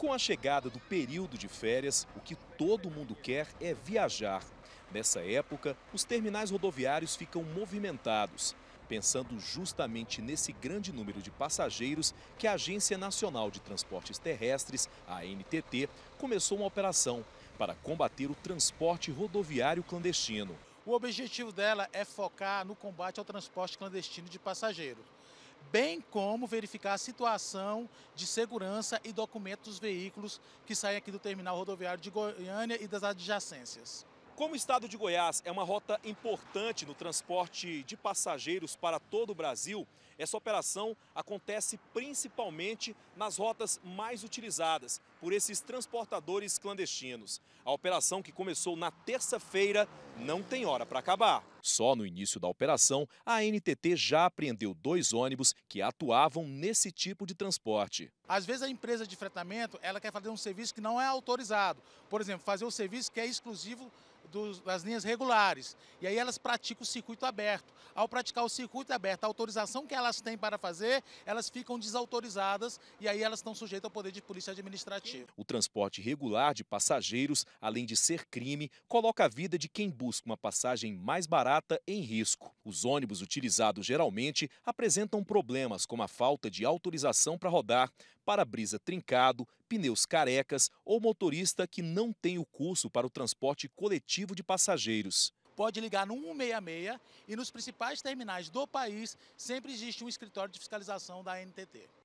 Com a chegada do período de férias, o que todo mundo quer é viajar. Nessa época, os terminais rodoviários ficam movimentados, pensando justamente nesse grande número de passageiros que a Agência Nacional de Transportes Terrestres, a ANTT, começou uma operação para combater o transporte rodoviário clandestino. O objetivo dela é focar no combate ao transporte clandestino de passageiros bem como verificar a situação de segurança e documentos dos veículos que saem aqui do terminal rodoviário de Goiânia e das adjacências. Como o estado de Goiás é uma rota importante no transporte de passageiros para todo o Brasil, essa operação acontece principalmente nas rotas mais utilizadas por esses transportadores clandestinos. A operação que começou na terça-feira não tem hora para acabar. Só no início da operação, a NTT já apreendeu dois ônibus que atuavam nesse tipo de transporte. Às vezes a empresa de fretamento, ela quer fazer um serviço que não é autorizado. Por exemplo, fazer um serviço que é exclusivo das linhas regulares. E aí elas praticam o circuito aberto. Ao praticar o circuito aberto, a autorização que elas têm para fazer, elas ficam desautorizadas e aí elas estão sujeitas ao poder de polícia administrativa. O transporte regular de passageiros, além de ser crime, coloca a vida de quem busca uma passagem mais barata em risco. Os ônibus utilizados geralmente apresentam problemas como a falta de autorização para rodar, para-brisa trincado, pneus carecas ou motorista que não tem o curso para o transporte coletivo de passageiros pode ligar no 166 e nos principais terminais do país sempre existe um escritório de fiscalização da NTT.